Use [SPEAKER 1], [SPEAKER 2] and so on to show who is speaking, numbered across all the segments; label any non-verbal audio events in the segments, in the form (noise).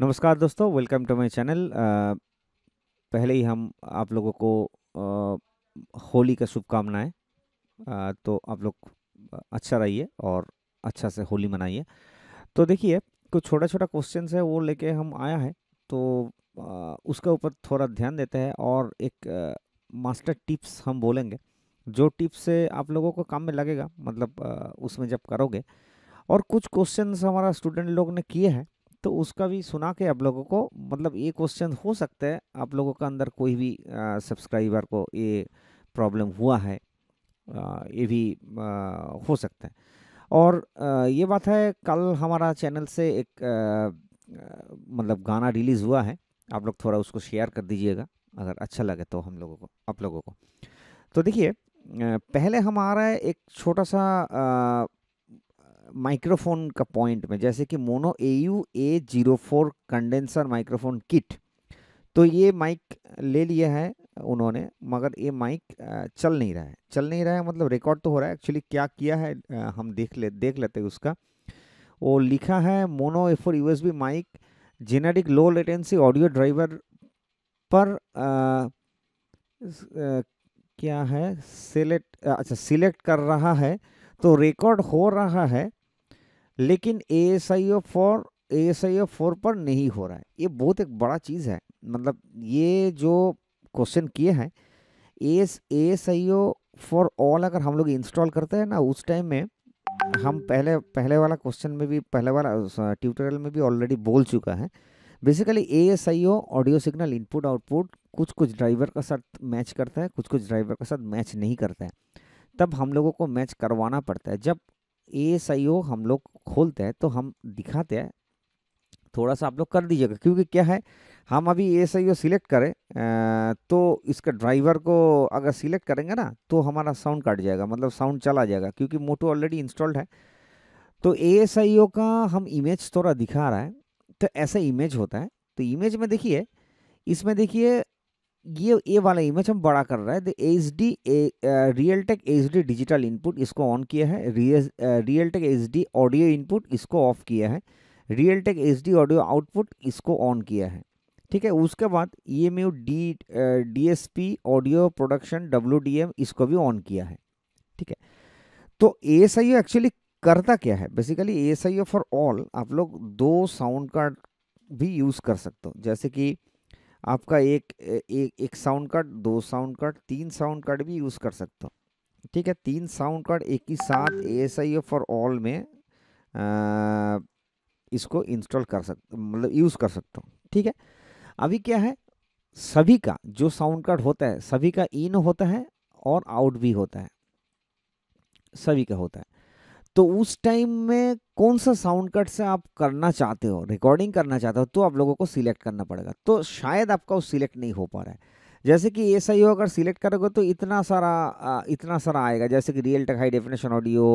[SPEAKER 1] नमस्कार दोस्तों welcome to my channel पहले ही हम आप लोगों को आ, होली का शुभकामनाएं तो आप लोग अच्छा रहिए और अच्छा से होली मनाइए तो देखिए कुछ छोटा छोटा क्वेश्चन है वो लेके हम आया है तो आ, उसके ऊपर थोड़ा ध्यान देते हैं और एक आ, मास्टर टिप्स हम बोलेंगे जो टिप्स से आप लोगों को काम में लगेगा मतलब उसमें जब करोगे और कुछ क्वेश्चन हमारा स्टूडेंट लोग ने किए हैं तो उसका भी सुना के आप लोगों को मतलब ये क्वेश्चन हो सकता है आप लोगों का अंदर कोई भी सब्सक्राइबर को ये प्रॉब्लम हुआ है ये भी हो सकता है और ये बात है कल हमारा चैनल से एक मतलब गाना रिलीज़ हुआ है आप लोग थोड़ा उसको शेयर कर दीजिएगा अगर अच्छा लगे तो हम लोगों को आप लोगों को तो देखिए पहले हमारा एक छोटा सा माइक्रोफोन का पॉइंट में जैसे कि mono A U A zero four condenser microphone kit तो ये माइक ले लिया है उन्होंने मगर ये माइक चल नहीं रहा है चल नहीं रहा है मतलब रिकॉर्ड तो हो रहा है एक्चुअली क्या किया है हम देख ले देख लेते हैं उसका वो लिखा है mono A four U mic generic low latency audio driver पर आ, क्या है सिलेक्ट अच्छा सिलेक्ट कर रहा है तो रिकॉर्ड हो रहा है लेकिन A S I O four A S I O four पर नहीं हो रहा है ये बहुत एक बड़ा चीज़ है मतलब ये जो क्वेश्चन किए हैं S S I O for all अगर हम लोग इंस्टॉल करते हैं ना उस टाइम में हम पहले पहले वाला क्वेश्चन में भी पहले वाला ट्यूटोरियल में भी ऑलरेडी बोल चुका है basically A S I O audio signal input output कुछ कुछ ड्राइवर के साथ मैच करता है कुछ कुछ ड्राइवर के साथ मैच नहीं करता है तब हम लोगों को मैच करवाना पड़ता है जब ए ओ हम लोग खोलते हैं तो हम दिखाते हैं थोड़ा सा आप लोग कर दीजिएगा क्योंकि क्या है हम अभी ए ओ सिलेक्ट करें तो इसका ड्राइवर को अगर सिलेक्ट करेंगे ना तो हमारा साउंड कट जाएगा मतलब साउंड चला जाएगा क्योंकि मोटो ऑलरेडी इंस्टॉल्ड है तो ए का हम इमेज थोड़ा दिखा रहा है तो ऐसा इमेज होता है तो इमेज में देखिए इसमें देखिए ये ये वाला इमेज हम बड़ा कर रहा है the H D Realtek H D digital input इसको ऑन किया है Realtek H D audio input इसको ऑफ किया है Realtek H D audio output इसको ऑन किया है ठीक है उसके बाद E M U D D S P audio production W D M इसको भी ऑन किया है ठीक है तो एस आई ओ एक्चुअली करता क्या है basically S I O for all आप लोग दो साउंड कार्ड भी यूज़ कर सकते हो जैसे कि आपका एक एक एक साउंड कार्ड दो साउंड कार्ड तीन साउंड कार्ड भी यूज़ कर सकते हो ठीक है तीन साउंड कार्ड एक ही साथ A S I for all में आ, इसको इंस्टॉल कर सकते मतलब यूज़ कर सकता हूँ ठीक है अभी क्या है सभी का जो साउंड कार्ड होता है सभी का इन होता है और आउट भी होता है सभी का होता है तो उस टाइम में कौन सा साउंड कट से आप करना चाहते हो रिकॉर्डिंग करना चाहते हो तो आप लोगों को सिलेक्ट करना पड़ेगा तो शायद आपका उस सिलेक्ट नहीं हो पा रहा है जैसे कि एस आई अगर सिलेक्ट करोगे तो इतना सारा इतना सारा आएगा जैसे कि Realtek high definition audio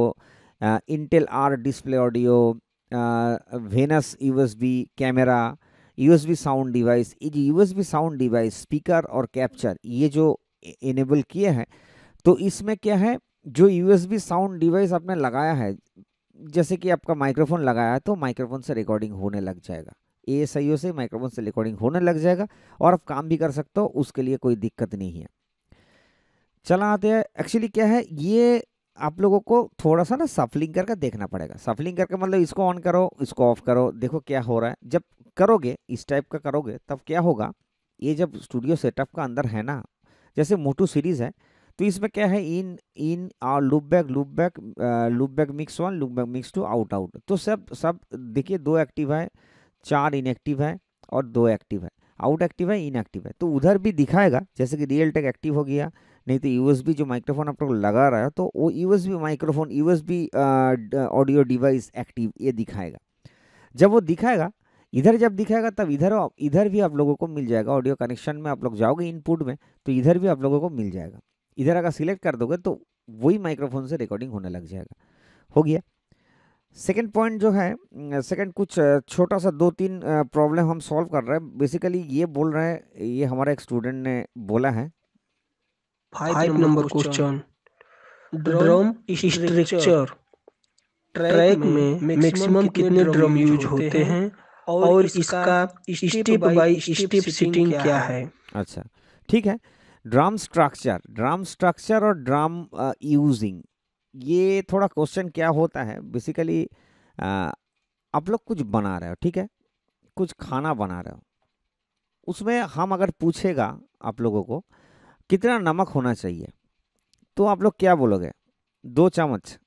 [SPEAKER 1] Intel R display audio Venus U S B camera U S B sound device ये U S B sound device speaker और कैप्चर ये जो इनेबल किए हैं तो इसमें क्या है जो यूएसबी साउंड डिवाइस आपने लगाया है जैसे कि आपका माइक्रोफोन लगाया है तो माइक्रोफोन से रिकॉर्डिंग होने लग जाएगा ए एस आई ओ से माइक्रोफोन से रिकॉर्डिंग होने लग जाएगा और आप काम भी कर सकते हो उसके लिए कोई दिक्कत नहीं है चला आते हैं एक्चुअली क्या है ये आप लोगों को थोड़ा सा ना सफलिंग करके देखना पड़ेगा सफलिंग करके मतलब इसको ऑन करो इसको ऑफ करो देखो क्या हो रहा है जब करोगे इस टाइप का करोगे तब क्या होगा ये जब स्टूडियो सेटअप का अंदर है ना जैसे मोटू सीरीज़ है तो इसमें क्या है इन इन और loopback loopback loopback mix one loopback mix two out out तो सब सब देखिए दो एक्टिव है चार इनएक्टिव है और दो एक्टिव है आउट एक्टिव है इनएक्टिव है तो उधर भी दिखाएगा जैसे कि रियल टेक एक्टिव हो गया नहीं तो यूएसबी जो माइक्रोफोन आप लोग लगा रहा है तो वो USB microphone USB audio device active ये दिखाएगा जब वो दिखाएगा इधर जब दिखाएगा तब इधर इधर भी आप लोगों को मिल जाएगा ऑडियो कनेक्शन में आप लोग जाओगे इनपुट में तो इधर भी आप लोगों को मिल जाएगा इधर अगर सिलेक्ट कर दोगे तो वही माइक्रोफोन से रिकॉर्डिंग होने लग जाएगा हो गया सेकेंड पॉइंट जो है सेकेंड कुछ छोटा सा दो तीन प्रॉब्लम हम सॉल्व कर रहे हैं बेसिकली ये बोल रहे हैं ये हमारा एक स्टूडेंट ने बोला है
[SPEAKER 2] five number question drum structure
[SPEAKER 1] track में मैक्सिमम कितने ड्रम यूज होते हैं और इसका स्टेप बाय स्टेप सेटिंग क्या है अच्छा ठीक है ड्राम स्ट्रक्चर ड्राम स्ट्रक्चर और ड्राम यूजिंग ये थोड़ा क्वेश्चन क्या होता है बेसिकली आप लोग कुछ बना रहे हो ठीक है कुछ खाना बना रहे हो उसमें हम अगर पूछेगा आप लोगों को कितना नमक होना चाहिए तो आप लोग क्या बोलोगे दो चम्मच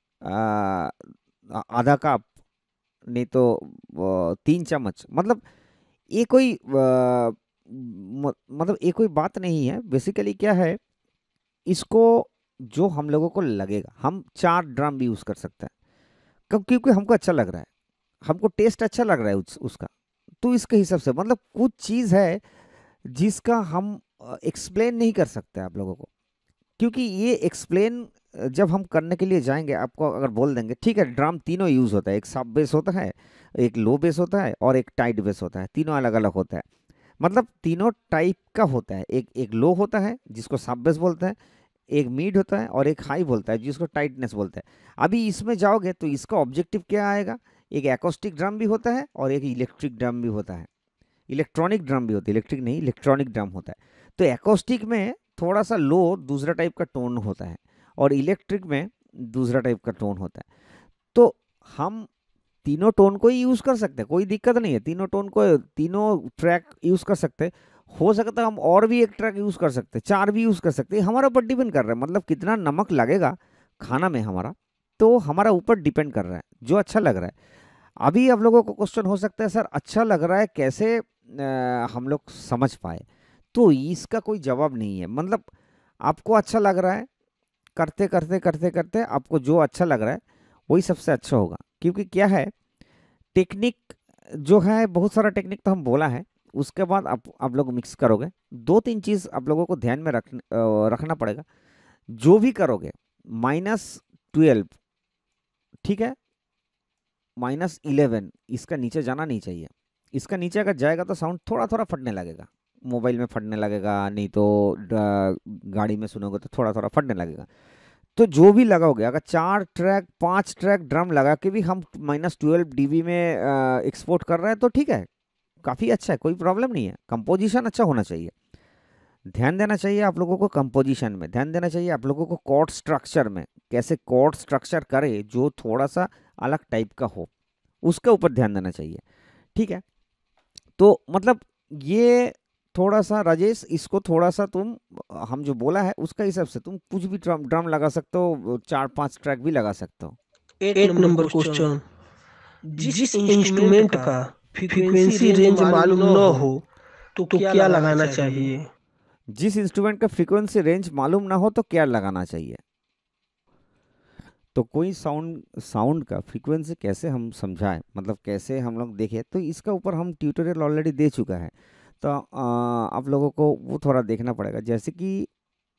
[SPEAKER 1] आधा कप नहीं तो तीन चम्मच मतलब ये कोई आ, मतलब ये कोई बात नहीं है बेसिकली क्या है इसको जो हम लोगों को लगेगा हम चार ड्रम भी यूज़ कर सकते हैं कब क्योंकि हमको अच्छा लग रहा है हमको टेस्ट अच्छा लग रहा है उस, उसका तो इसके हिसाब से मतलब कुछ चीज़ है जिसका हम एक्सप्लेन नहीं कर सकते आप लोगों को क्योंकि ये एक्सप्लेन जब हम करने के लिए जाएंगे आपको अगर बोल देंगे ठीक है ड्राम तीनों यूज़ होता है एक सब बेस होता है एक लो बेस होता है और एक टाइट बेस होता है तीनों अलग अलग होता है मतलब तीनों टाइप का होता है एक एक लो होता है जिसको बेस बोलते हैं एक मीड होता है और एक हाई बोलता है जिसको टाइटनेस बोलते हैं अभी इसमें जाओगे तो इसका ऑब्जेक्टिव क्या आएगा एक एकोस्टिक ड्रम भी होता है और एक इलेक्ट्रिक ड्रम भी होता है इलेक्ट्रॉनिक ड्रम भी होता है इलेक्ट्रिक नहीं इलेक्ट्रॉनिक ड्रम होता है तो एकोस्टिक में थोड़ा सा लो दूसरा टाइप का टोन होता है और इलेक्ट्रिक में दूसरा टाइप का टोन होता है तो हम तीनों टोन को ही यूज़ कर सकते हैं कोई दिक्कत नहीं है तीनों टोन को तीनों ट्रैक यूज़ कर सकते हैं हो सकता है हम और भी एक ट्रैक यूज़ कर सकते हैं चार भी यूज़ कर सकते हैं हमारे ऊपर डिपेंड कर रहा है मतलब कितना नमक लगेगा खाना में हमारा तो हमारा ऊपर डिपेंड कर रहा है जो अच्छा लग रहा है अभी आप लोगों को क्वेश्चन हो सकता है सर अच्छा लग रहा है कैसे आ, हम लोग समझ पाए तो इसका कोई जवाब नहीं है मतलब आपको अच्छा लग रहा है करते करते करते करते आपको जो अच्छा लग रहा है वही सबसे अच्छा होगा क्योंकि क्या है टेक्निक जो है बहुत सारा टेक्निक तो हम बोला है उसके बाद आप आप लोग मिक्स करोगे दो तीन चीज़ आप लोगों को ध्यान में रख रखना पड़ेगा जो भी करोगे माइनस ट्वेल्व ठीक है माइनस इलेवन इसका नीचे जाना नहीं चाहिए इसका नीचे अगर जाएगा तो साउंड थोड़ा थोड़ा फटने लगेगा मोबाइल में फटने लगेगा नहीं तो गाड़ी में सुनोगे तो थोड़ा थोड़ा फटने लगेगा तो जो भी लगाओगे अगर चार ट्रैक पांच ट्रैक ड्रम लगा के भी हम माइनस ट्वेल्व डी में एक्सपोर्ट कर रहे हैं तो ठीक है काफ़ी अच्छा है कोई प्रॉब्लम नहीं है कंपोजिशन अच्छा होना चाहिए ध्यान देना चाहिए आप लोगों को कंपोजिशन में ध्यान देना चाहिए आप लोगों को कॉर्ड स्ट्रक्चर में कैसे कॉर्ड स्ट्रक्चर करे जो थोड़ा सा अलग टाइप का हो उसके ऊपर ध्यान देना चाहिए ठीक है तो मतलब ये थोड़ा सा राजेश इसको थोड़ा सा तुम हम जो बोला है उसका हिसाब से तुम कुछ भी ड्रम ड्रम लगा सकते हो चार पांच ट्रैक भी लगा सकते हो एक नंबर क्वेश्चन जिस इंस्ट्रूमेंट का फ्रीक्वेंसी रेंज मालूम न हो तो, तो क्या, क्या लगाना चाहिए जिस इंस्ट्रूमेंट का फ्रीक्वेंसी रेंज मालूम ना हो तो क्या लगाना चाहिए तो कोई साउंड साउंड का फ्रीक्वेंसी कैसे हम समझाएं मतलब कैसे हम लोग देखें तो इसका ऊपर हम ट्यूटोरियल ऑलरेडी दे चुका है तो आप लोगों को वो थोड़ा देखना पड़ेगा जैसे कि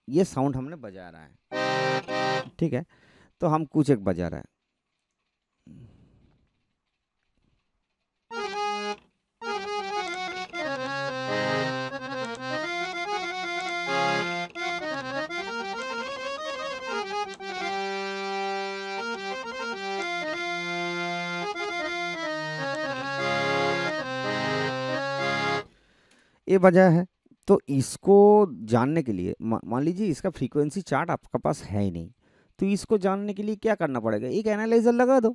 [SPEAKER 1] ये साउंड हमने बजा रहा है ठीक है तो हम कुछ एक बजा रहा है ये वजह है तो इसको जानने के लिए मान लीजिए इसका फ्रीक्वेंसी चार्ट आपके पास है ही नहीं तो इसको जानने के लिए क्या करना पड़ेगा एक एनालाइज़र लगा दो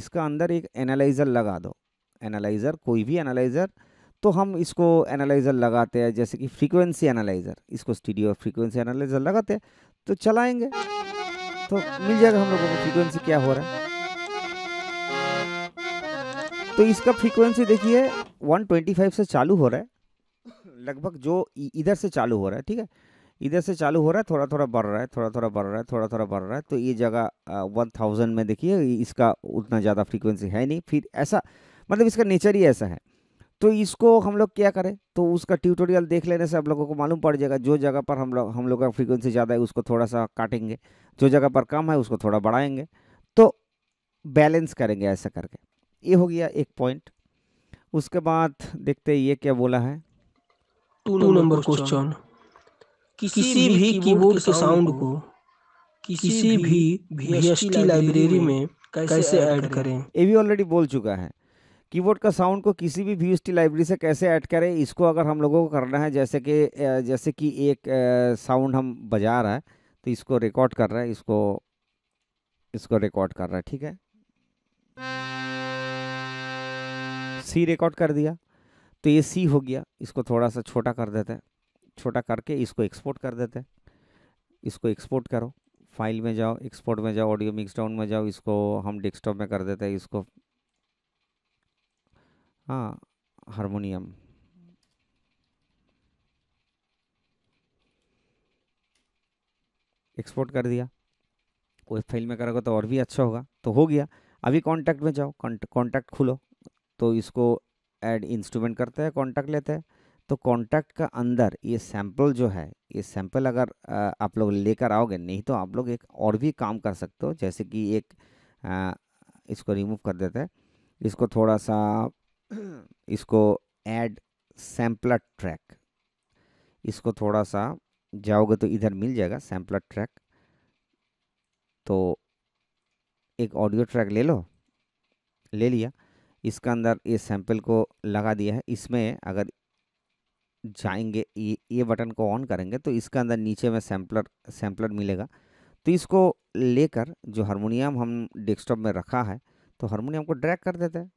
[SPEAKER 1] इसका अंदर एक एनालाइज़र लगा दो एनालाइज़र कोई भी एनालाइज़र तो हम इसको एनालाइज़र लगाते हैं जैसे कि फ्रीक्वेंसी एनालाइज़र इसको स्टीडियो फ्रीक्वेंसी एनालाइज़र लगाते हैं तो चलाएंगे तो मिल जाएगा हम लोगों को फ्रीक्वेंसी क्या हो रहा है तो इसका फ्रीक्वेंसी देखिए 125 से चालू हो रहा है लगभग जो इधर से चालू हो रहा है ठीक है इधर से चालू हो रहा है थोड़ा थोड़ा बढ़ रहा है थोड़ा थोड़ा बढ़ रहा है थोड़ा थोड़ा बढ़ रहा है तो ये जगह वन थाउजेंड में देखिए इसका उतना ज़्यादा फ्रीक्वेंसी है नहीं फिर ऐसा मतलब इसका नेचर ही ऐसा है तो इसको हम लोग क्या करें तो उसका ट्यूटोरियल देख लेने से आप लोगों को मालूम पड़ जाएगा जो जगह पर हम लोग हम लोग का फ्रीक्वेंसी ज़्यादा है उसको थोड़ा सा काटेंगे जो जगह पर कम है उसको थोड़ा बढ़ाएंगे तो बैलेंस करेंगे ऐसा करके ये हो गया एक पॉइंट उसके बाद देखते ये क्या बोला है टू नंबर क्वेश्चन किसी भी कीबोर्ड के साउंड को किसी भी वीएसटी लाइब्रेरी में कैसे ऐड करें ये भी ऑलरेडी बोल चुका है कीबोर्ड का साउंड को किसी भी वी लाइब्रेरी से कैसे ऐड करें इसको अगर हम लोगों को करना है जैसे कि जैसे कि एक साउंड हम बजा रहा है तो इसको रिकॉर्ड कर रहा है इसको इसको रिकॉर्ड कर रहा है ठीक है सी रिकॉर्ड कर दिया तो ये सी हो गया इसको थोड़ा सा छोटा कर देते हैं छोटा करके इसको एक्सपोर्ट कर देते हैं इसको एक्सपोर्ट करो फाइल में जाओ एक्सपोर्ट में जाओ ऑडियो मिक्स डाउन में जाओ इसको हम डेस्कटॉप में कर देते हैं इसको हाँ हारमोनियम एक्सपोर्ट कर दिया कोई फाइल में करोगे तो और भी अच्छा होगा तो हो गया अभी कॉन्टैक्ट में जाओ कॉन्टैक्ट खोलो तो इसको एड इंस्ट्रूमेंट करते हैं कॉन्टैक्ट लेते हैं तो कॉन्टैक्ट का अंदर ये सैंपल जो है ये सैंपल अगर आप लोग लेकर आओगे नहीं तो आप लोग एक और भी काम कर सकते हो जैसे कि एक आ, इसको रिमूव कर देते हैं इसको थोड़ा सा इसको ऐड सैम्पलर ट्रैक इसको थोड़ा सा जाओगे तो इधर मिल जाएगा सैम्पलर ट्रैक तो एक ऑडियो ट्रैक ले लो ले लिया इसका अंदर ये सैंपल को लगा दिया है इसमें अगर जाएंगे ये ये बटन को ऑन करेंगे तो इसका अंदर नीचे में सैम्पलर सैम्पलर मिलेगा तो इसको लेकर जो हारमोनियम हम डेस्कटॉप में रखा है तो हारमोनियम को ड्रैग कर देते हैं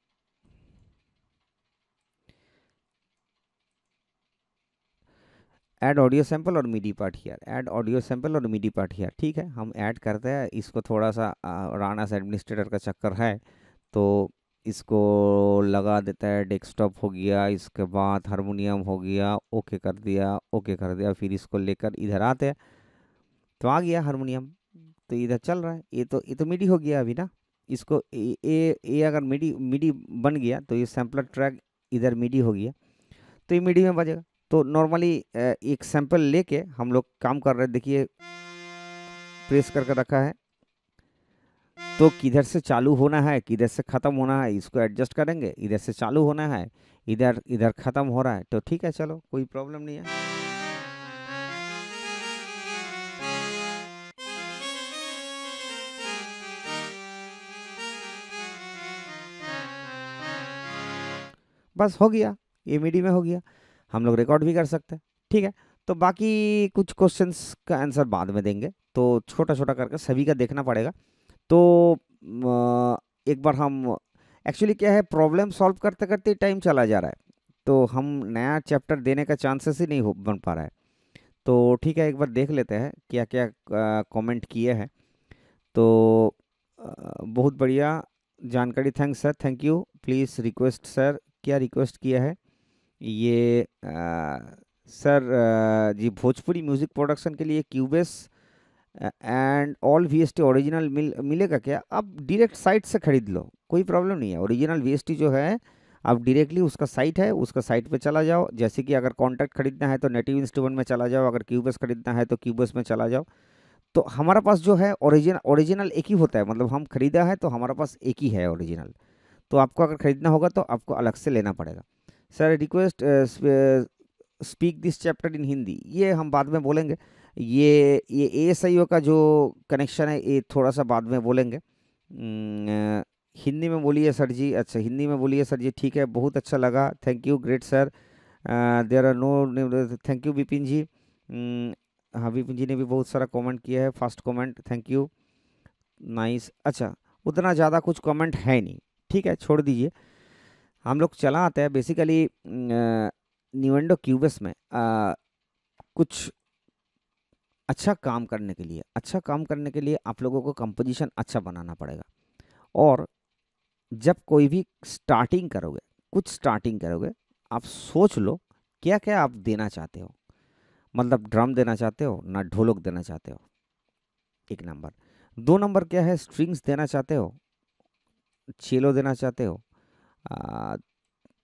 [SPEAKER 1] ऐड ऑडियो सैंपल और MIDI part here add audio sample और मीडी पार्ट हियर ठीक है हम ऐड करते हैं इसको थोड़ा सा राना से एडमिनिस्ट्रेटर का चक्कर है तो इसको लगा देता है डेस्कटॉप हो गया इसके बाद हारमोनियम हो गया ओके कर दिया ओके कर दिया फिर इसको लेकर इधर आते हैं तो आ गया हारमोनियम तो इधर चल रहा है ये तो ये तो मिडी हो गया अभी ना इसको ये ये अगर मिडी मिडी बन गया तो ये सैम्पलर ट्रैक इधर मिडी हो गया तो ये मिडी में बजेगा तो नॉर्मली एक सैंपल लेके हम लोग काम कर रहे हैं देखिए प्रेस करके कर रखा है तो किधर से चालू होना है किधर से ख़त्म होना है इसको एडजस्ट करेंगे इधर से चालू होना है इधर इधर ख़त्म हो रहा है तो ठीक है चलो कोई प्रॉब्लम नहीं है बस हो गया मीडी में हो गया हम लोग रिकॉर्ड भी कर सकते हैं ठीक है तो बाकी कुछ क्वेश्चंस का आंसर बाद में देंगे तो छोटा छोटा करके सभी का देखना पड़ेगा तो एक बार हम एक्चुअली क्या है प्रॉब्लम सॉल्व करते करते टाइम चला जा रहा है तो हम नया चैप्टर देने का चांसेस ही नहीं हो बन पा रहा है तो ठीक है एक बार देख लेते हैं क्या क्या कमेंट किए हैं तो बहुत बढ़िया जानकारी thanks sir thank you please request sir क्या रिक्वेस्ट किया है ये आ, सर आ, जी भोजपुरी म्यूज़िक प्रोडक्शन के लिए Cubase and all VST original मिल मिलेगा क्या आप डायरेक्ट साइट से ख़रीद लो कोई प्रॉब्लम नहीं है ओरिजिनल वी जो है आप डायरेक्टली उसका साइट है उसका साइट पे चला जाओ जैसे कि अगर कॉन्ट्रैक्ट खरीदना है तो नेटिव इंस्ट्रूमेंट में चला जाओ अगर क्यूबस खरीदना है तो क्यूबस में चला जाओ तो हमारा पास जो है ओरिजिनल ओरिजिनल एक ही होता है मतलब हम ख़रीदा है तो हमारा पास एक ही है ओरिजिनल तो आपको अगर ख़रीदना होगा तो आपको अलग से लेना पड़ेगा sir request speak this chapter in Hindi ये हम बाद में बोलेंगे ये ये ए का जो कनेक्शन है ये थोड़ा सा बाद में बोलेंगे हिंदी में बोलिए सर जी अच्छा हिंदी में बोलिए सर जी ठीक है बहुत अच्छा लगा thank you great sir there are no thank you Vipin ji हाँ विपिन जी ने भी बहुत सारा कमेंट किया है first comment thank you nice अच्छा उतना ज़्यादा कुछ कमेंट है नहीं ठीक है छोड़ दीजिए हम लोग चला आते हैं बेसिकली निवेंडो क्यूबस में आ, कुछ अच्छा काम करने के लिए अच्छा काम करने के लिए आप लोगों को कंपोजिशन अच्छा बनाना पड़ेगा और जब कोई भी स्टार्टिंग करोगे कुछ स्टार्टिंग करोगे आप सोच लो क्या क्या आप देना चाहते हो मतलब ड्रम देना चाहते हो ना ढोलक देना चाहते हो एक नंबर दो नंबर क्या है स्ट्रिंग्स देना चाहते हो चेलो देना चाहते हो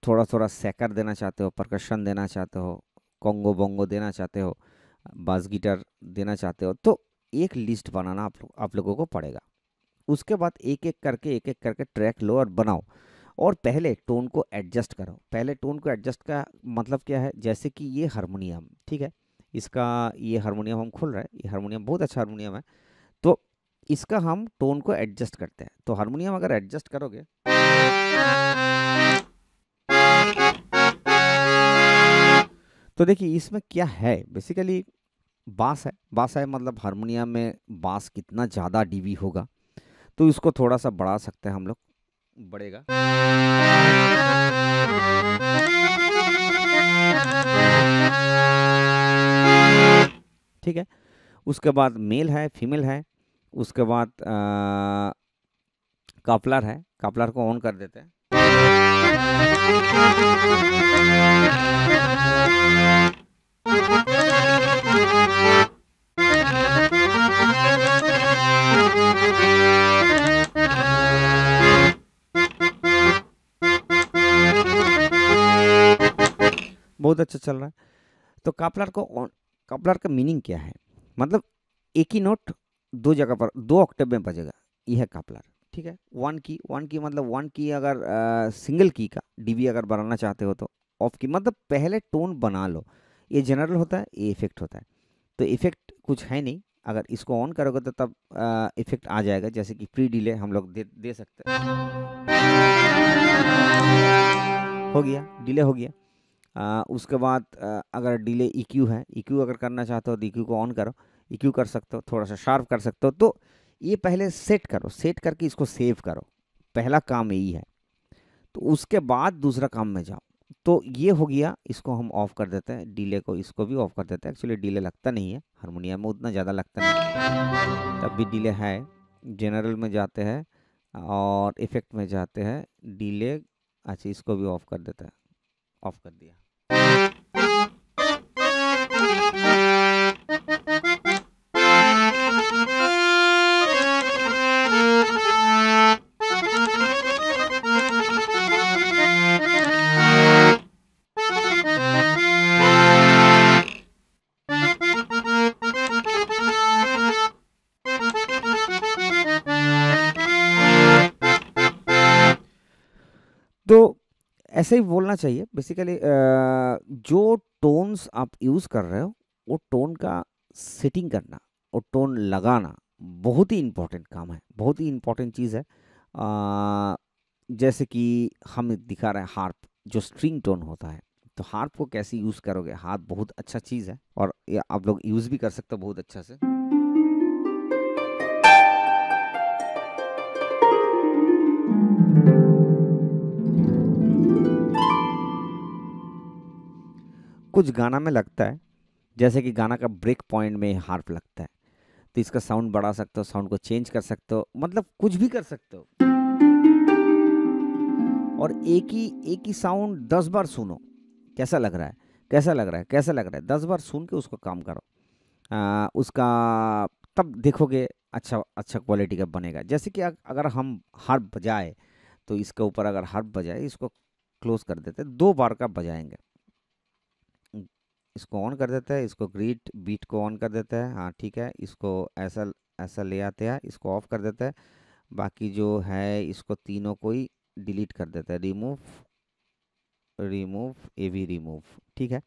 [SPEAKER 1] थोड़ा थोड़ा सेकर देना चाहते हो प्रकर्शन देना चाहते हो कोंगो बोंगो देना चाहते हो बास गिटार देना चाहते हो तो एक लिस्ट बनाना आप लोग आप लोगों को पड़ेगा उसके बाद एक एक करके एक एक करके ट्रैक लो और बनाओ और पहले टोन को एडजस्ट करो पहले टोन को एडजस्ट का मतलब क्या है जैसे कि ये हारमोनियम ठीक है इसका ये हारमोनियम हम खोल रहे हैं ये हारमोनियम बहुत अच्छा हारमोनियम है तो इसका हम टोन को एडजस्ट करते हैं तो हारमोनियम अगर एडजस्ट करोगे तो देखिए इसमें क्या है बेसिकली बास है बास है मतलब हारमोनियम में बास कितना ज़्यादा डीबी होगा तो इसको थोड़ा सा बढ़ा सकते हैं हम लोग बढ़ेगा ठीक है उसके बाद मेल है फीमेल है उसके बाद कपलर कापलर है कापलर को ऑन कर देते हैं बहुत अच्छा चल रहा है तो कापलर को कापलर का मीनिंग क्या है मतलब एक ही नोट दो जगह पर दो ऑक्टेव में बजेगा यह है कापलर ठीक है वन की वन की मतलब वन की अगर आ, सिंगल की का डीबी अगर बनाना चाहते हो तो ऑफ की मतलब पहले टोन बना लो ये जनरल होता है ये इफेक्ट होता है तो इफेक्ट कुछ है नहीं अगर इसको ऑन करोगे तो तब इफेक्ट आ जाएगा जैसे कि प्री डिले हम लोग दे दे सकते हैं हो गया डिले हो गया आ, उसके बाद आ, अगर डिले इक्यू e है इक्यू e अगर करना चाहते हो तो इक्यू e को ऑन करो इक्यू कर सकते हो थोड़ा सा शार्प कर सकते हो तो ये पहले सेट करो सेट करके इसको सेव करो पहला काम यही है तो उसके बाद दूसरा काम में जाओ तो ये हो गया इसको हम ऑफ कर देते हैं डीले को इसको भी ऑफ कर देते हैं एक्चुअली डीले लगता नहीं है हारमोनियम में उतना ज़्यादा लगता नहीं तब भी डीले है जनरल में जाते हैं और इफेक्ट में जाते हैं डीले अच्छा इसको भी ऑफ कर देता है ऑफ कर दिया तो ऐसे ही बोलना चाहिए बेसिकली जो टोन्स आप यूज़ कर रहे हो वो टोन का सेटिंग करना और टोन लगाना बहुत ही इम्पोर्टेंट काम है बहुत ही इम्पोर्टेंट चीज़ है जैसे कि हम दिखा रहे हैं हार्प जो स्ट्रिंग टोन होता है तो हार्प को कैसे यूज़ करोगे हार्प बहुत अच्छा चीज़ है और आप लोग यूज़ भी कर सकते हो बहुत अच्छा से कुछ गाना में लगता है जैसे कि गाना का ब्रेक पॉइंट में हार्प लगता है तो इसका साउंड बढ़ा सकते हो साउंड को चेंज कर सकते हो मतलब कुछ भी कर सकते हो और एक ही एक ही साउंड दस बार सुनो कैसा लग रहा है कैसा लग रहा है कैसा लग रहा है दस बार सुन के उसको काम करो आ, उसका तब देखोगे अच्छा अच्छा क्वालिटी का बनेगा जैसे कि अगर हम हार्प बजाए तो इसके ऊपर अगर हार्प बजाए इसको क्लोज कर देते दो बार का बजाएंगे इसको ऑन कर देते हैं इसको ग्रीट बीट को ऑन कर देते हैं हाँ ठीक है इसको ऐसा ऐसा ले आते हैं इसको ऑफ कर देते हैं बाकी जो है इसको तीनों को ही डिलीट कर देते हैं remove remove A V remove ठीक है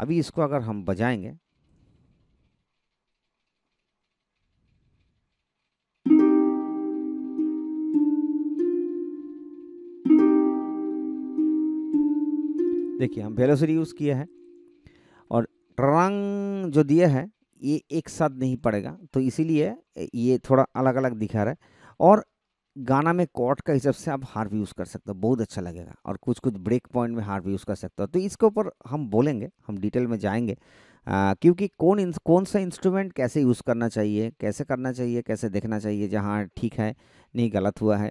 [SPEAKER 1] अभी इसको अगर हम बजाएंगे देखिए हम वेलोसिटी यूज़ किया है रंग जो दिया है ये एक साथ नहीं पड़ेगा तो इसीलिए ये थोड़ा अलग अलग दिखा रहा है और गाना में कॉर्ड का हिसाब से आप हार भी यूज़ कर सकते हो बहुत अच्छा लगेगा और कुछ कुछ ब्रेक पॉइंट में हार भी यूज़ कर सकते हो तो इसके ऊपर हम बोलेंगे हम डिटेल में जाएंगे आ, क्योंकि कौन कौन सा इंस्ट्रूमेंट कैसे यूज़ करना चाहिए कैसे करना चाहिए कैसे देखना चाहिए जहाँ ठीक है नहीं गलत हुआ है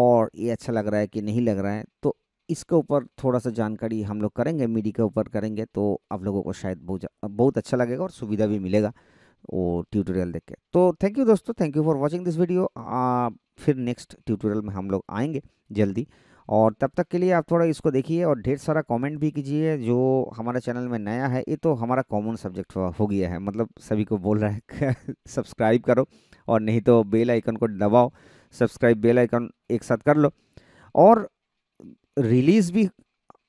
[SPEAKER 1] और ये अच्छा लग रहा है कि नहीं लग रहा है तो इसके ऊपर थोड़ा सा जानकारी हम लोग करेंगे मीडी के ऊपर करेंगे तो आप लोगों को शायद बहुत बहुत अच्छा लगेगा और सुविधा भी मिलेगा वो ट्यूटोरियल देख के तो थैंक यू दोस्तों thank you for watching this video फिर नेक्स्ट ट्यूटोरियल में हम लोग आएंगे जल्दी और तब तक के लिए आप थोड़ा इसको देखिए और ढेर सारा कमेंट भी कीजिए जो हमारे चैनल में नया है ये तो हमारा कॉमन सब्जेक्ट हो गया है मतलब सभी को बोल रहा है सब्सक्राइब (laughs) करो और नहीं तो बेल आइकन को दबाओ सब्सक्राइब बेल आइकन एक साथ कर लो और रिलीज़ भी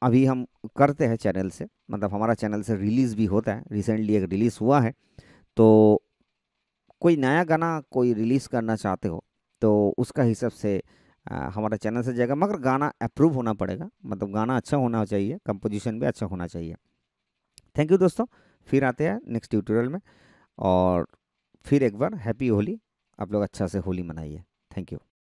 [SPEAKER 1] अभी हम करते हैं चैनल से मतलब हमारा चैनल से रिलीज़ भी होता है रिसेंटली एक रिलीज़ हुआ है तो कोई नया गाना कोई रिलीज़ करना चाहते हो तो उसका हिसाब से हमारा चैनल से जाएगा मगर गाना अप्रूव होना पड़ेगा मतलब गाना अच्छा होना चाहिए कंपोजिशन भी अच्छा होना चाहिए थैंक यू दोस्तों फिर आते हैं नेक्स्ट ट्यूटोरियल में और फिर एक बार हैप्पी होली आप लोग अच्छा से होली मनाइए थैंक यू